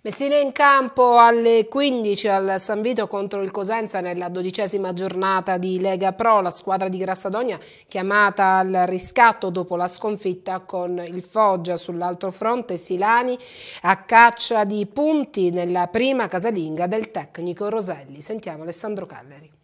Messina in campo alle 15 al San Vito contro il Cosenza nella dodicesima giornata di Lega Pro, la squadra di Grassadonia chiamata al riscatto dopo la sconfitta con il Foggia. Sull'altro fronte Silani a caccia di punti nella prima casalinga del tecnico Roselli. Sentiamo Alessandro Calleri.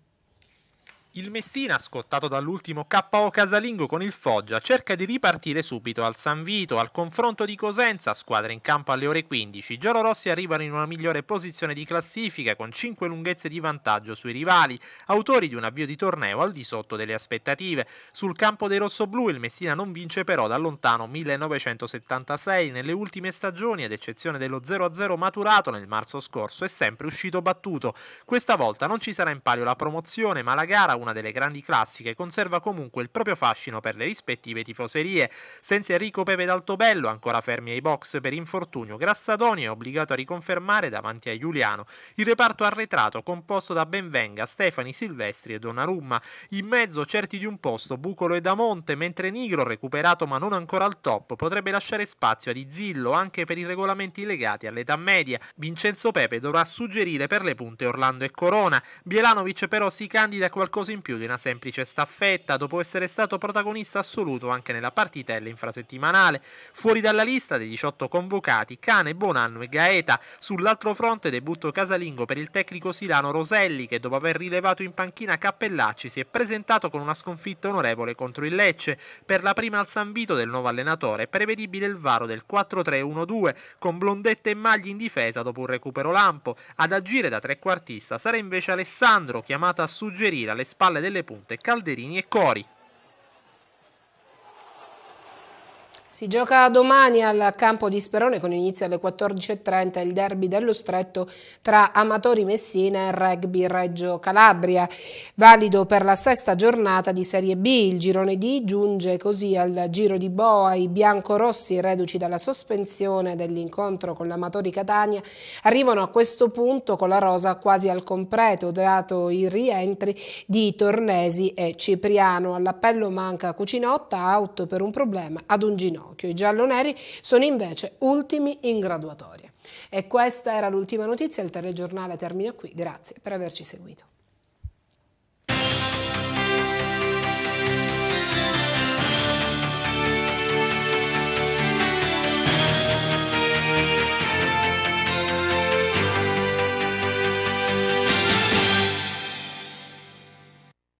Il Messina, scottato dall'ultimo KO casalingo con il Foggia, cerca di ripartire subito al San Vito, al confronto di Cosenza, squadra in campo alle ore 15. Gioro Rossi arrivano in una migliore posizione di classifica con 5 lunghezze di vantaggio sui rivali, autori di un avvio di torneo al di sotto delle aspettative. Sul campo dei rossoblù il Messina non vince però da lontano 1976 nelle ultime stagioni, ad eccezione dello 0-0 maturato nel marzo scorso, è sempre uscito battuto. Questa volta non ci sarà in palio la promozione, ma la gara una delle grandi classiche, conserva comunque il proprio fascino per le rispettive tifoserie. Senza Enrico Pepe d'Altobello, ancora fermi ai box per infortunio, Grassadoni è obbligato a riconfermare davanti a Giuliano il reparto arretrato composto da Benvenga, Stefani, Silvestri e Donnarumma. In mezzo, certi di un posto, Bucolo e Damonte, mentre Nigro, recuperato ma non ancora al top, potrebbe lasciare spazio ad Zillo anche per i regolamenti legati all'età media. Vincenzo Pepe dovrà suggerire per le punte Orlando e Corona. Bielanovic però si candida a qualcosa in in più di una semplice staffetta, dopo essere stato protagonista assoluto anche nella partitella infrasettimanale. Fuori dalla lista dei 18 convocati, Cane, Bonanno e Gaeta. Sull'altro fronte debutto casalingo per il tecnico silano Roselli, che dopo aver rilevato in panchina Cappellacci si è presentato con una sconfitta onorevole contro il Lecce. Per la prima al San Vito del nuovo allenatore, prevedibile il varo del 4-3-1-2, con blondette e Magli in difesa dopo un recupero lampo. Ad agire da trequartista sarà invece Alessandro, chiamato a suggerire alle spalle Valle delle Punte, Calderini e Cori. Si gioca domani al campo di Sperone con inizio alle 14.30 il derby dello stretto tra Amatori Messina e Rugby Reggio Calabria. Valido per la sesta giornata di Serie B, il girone D giunge così al giro di Boa i biancorossi reduci dalla sospensione dell'incontro con l'Amatori Catania arrivano a questo punto con la rosa quasi al completo dato i rientri di Tornesi e Cipriano. All'appello manca Cucinotta, out per un problema ad un ginocchio. Pinocchio. I gialloneri sono invece ultimi in graduatoria. E questa era l'ultima notizia, il telegiornale termina qui, grazie per averci seguito.